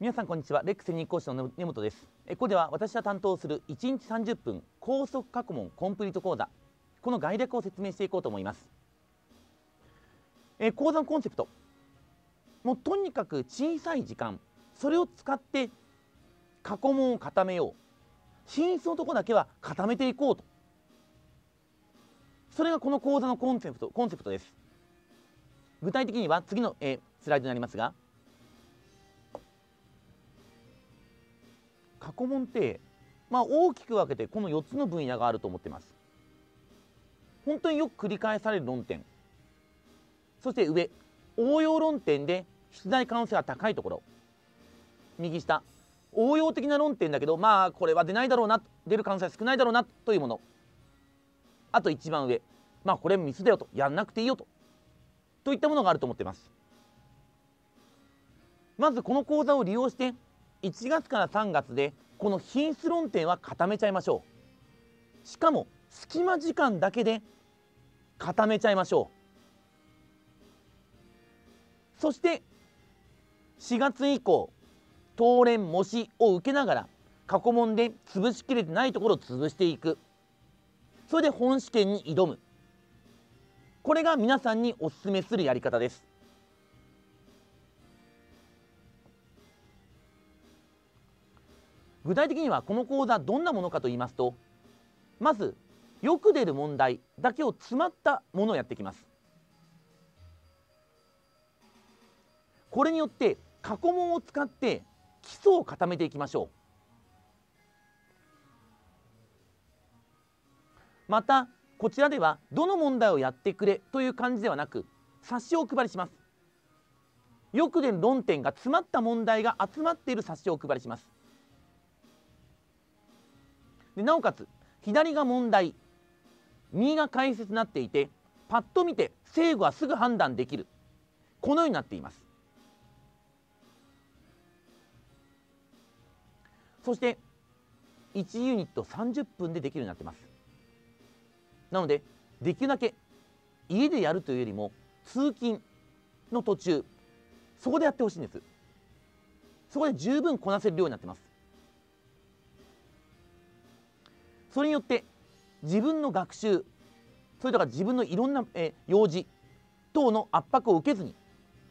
皆さんこんにちはレックスニ講師の根本ですここでは私が担当する1日30分高速過去問コンプリート講座この概略を説明していこうと思いますえ講座のコンセプトもうとにかく小さい時間それを使って過去問を固めよう真相のとこだけは固めていこうとそれがこの講座のコンセプトコンセプトです具体的には次の、えスライドになりますが過去問って、まあ、大きく分けてこの4つの分野があると思ってます本当によく繰り返される論点そして上応用論点で出題可能性が高いところ右下応用的な論点だけどまあこれは出ないだろうな出る可能性は少ないだろうなというものあと一番上まあこれミスだよとやんなくていいよとといったものがあると思ってますまずこの講座を利用して1月から3月でこの品質論点は固めちゃいましょうしかも隙間時間だけで固めちゃいましょうそして4月以降当連模試を受けながら過去問で潰しきれてないところを潰していくそれで本試験に挑むこれが皆さんにおすすめするやり方です具体的にはこの講座どんなものかと言いますとまずよく出る問題だけを詰まったものをやってきますこれによって過去問を使って基礎を固めていきましょうまたこちらではどの問題をやってくれという感じではなく冊子をお配りしますよく出る論点が詰まった問題が集まっている冊子をお配りしますでなおかつ左が問題右が解説になっていてパッと見て正誤はすぐ判断できるこのようになっていますそして1ユニット30分でできるようになってますなのでできるだけ家でやるというよりも通勤の途中そこでやってほしいんですそこで十分こなせるようになってますそれによって自分の学習それとか自分のいろんな、え用事等の圧迫を受けずに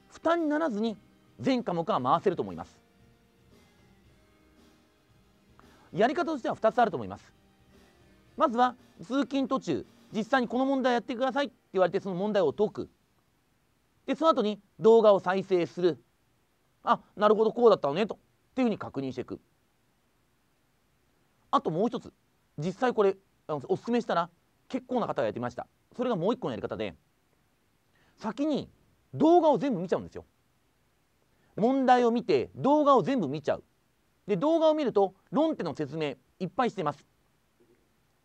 負担にならずに全科目は回せると思いますやり方としては2つあると思いますまずは通勤途中実際にこの問題やってくださいって言われてその問題を解くでその後に動画を再生するあなるほどこうだったのねとっていうふうに確認していくあともう一つ実際これあのおすすめしたら結構な方がやってましたそれがもう一個のやり方で先に動画を全部見ちゃうんですよ問題を見て動画を全部見ちゃうで動画を見ると論点の説明いっぱいしてます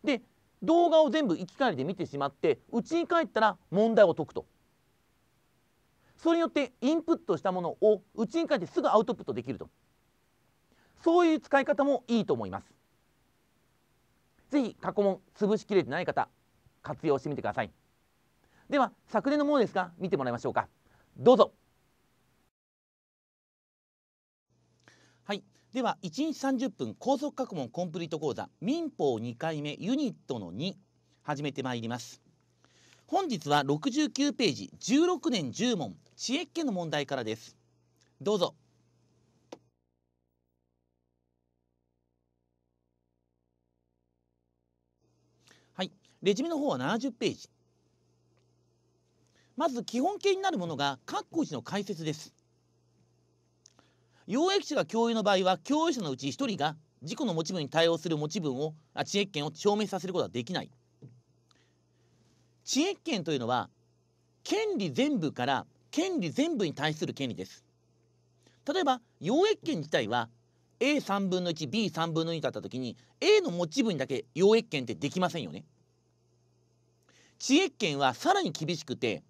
で動画を全部行き帰りで見てしまって家に帰ったら問題を解くとそれによってインプットしたものを家に帰ってすぐアウトプットできるとそういう使い方もいいと思いますぜひ過去問潰しきれてない方活用してみてくださいでは昨年のものですが見てもらいましょうかどうぞはいでは1日30分高速過去問コンプリート講座民法2回目ユニットの2始めてまいります本日は69ページ16年10問知恵家の問題からですどうぞレジュメの方は70ページまず基本形になるものが括弧1の解説です要益者が共有の場合は共有者のうち1人が事故の持ち分に対応する持ち分を知恵権を証明させることはできない知恵権というのは権利全部から権利全部に対する権利です例えば要益権自体は A3 分の 1B3 分の2だった時に A の持ち分だけ要益権ってできませんよね地恵権はさらに厳しくて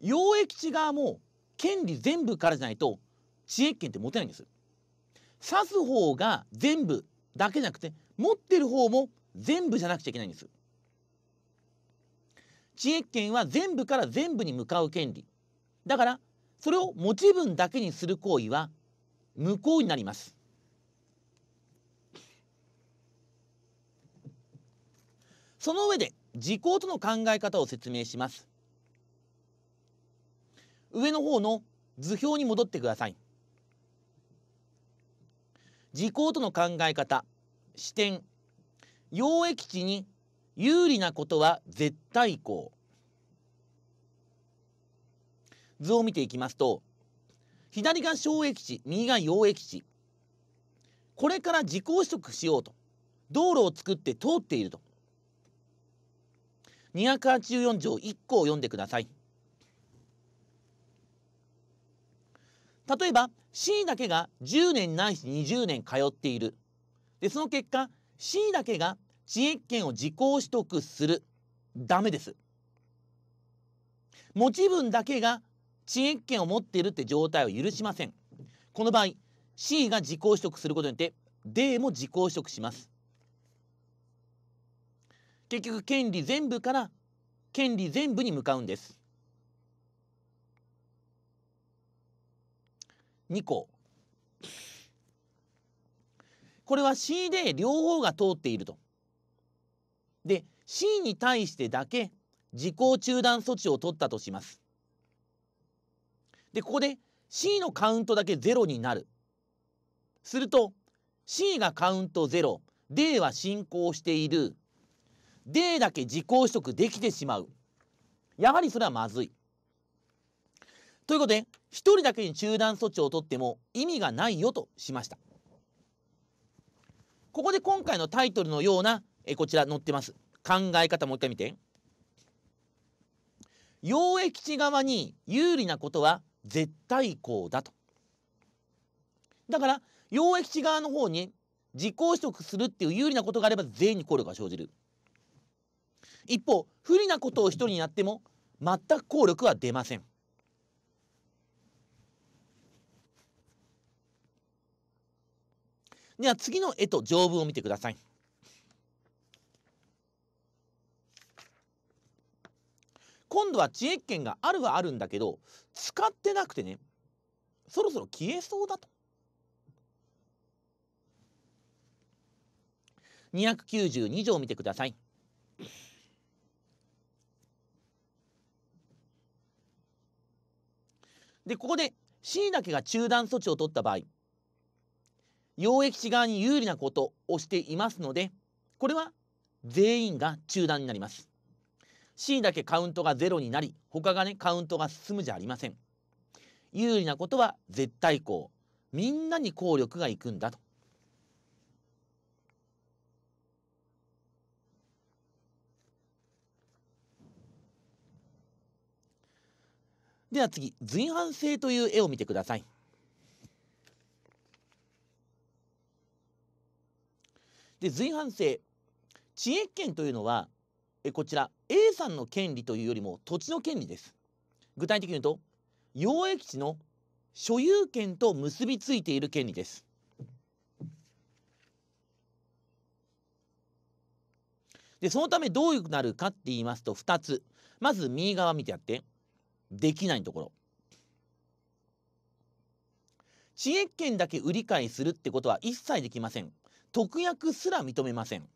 養液地側も権利全部からじゃないと地恵権って持てないんです。指す方が全部だけじゃなくて持ってる方も全部じゃなくちゃいけないんです。地恵権は全部から全部に向かう権利。だからそれを持ち分だけにする行為は無効になります。その上で時効との考え方を説明します上の方の図表に戻ってください時効との考え方視点溶液地に有利なことは絶対項図を見ていきますと左が障液地右が溶液地これから時効取得しようと道路を作って通っていると284条1項を読んでください例えば C だけが10年ないし20年通っているでその結果 C だけが知恵権を自己取得するダメです持ち分だけが知恵権を持っているって状態を許しませんこの場合 C が自己取得することによって D も自己取得します結局権利全部から権利全部に向かうんです。2個これは C で両方が通っていると。で C に対してだけ時効中断措置を取ったとします。でここで C のカウントだけ0になる。すると C がカウント0、D は進行しているデだけ自己取得できてしまう。やはりそれはまずい。ということで、一人だけに中断措置を取っても意味がないよとしました。ここで今回のタイトルのような、えこちら載ってます。考え方もう一回見て。溶液地側に有利なことは絶対項だと。だから、溶液地側の方に自己取得するっていう有利なことがあれば全員に効力が生じる。一方不利なことを一人にやっても全く効力は出ません。では次の絵と条文を見てください。今度は知恵権があるはあるんだけど使ってなくてねそろそろ消えそうだと。292条を見てください。でここで C だけが中断措置を取った場合溶液地側に有利なことをしていますのでこれは全員が中断になります C だけカウントが0になり他がねカウントが進むじゃありません有利なことは絶対項みんなに効力がいくんだとでは次随伴性という絵を見てくださいで随伴性知恵権というのはえこちら A さんの権利というよりも土地の権利です具体的に言うと養液地の所有権と結びついている権利ですでそのためどうなるかって言いますと2つまず右側見てやってできないところ知恵権だけ売り買いするってことは一切できません特約すら認めません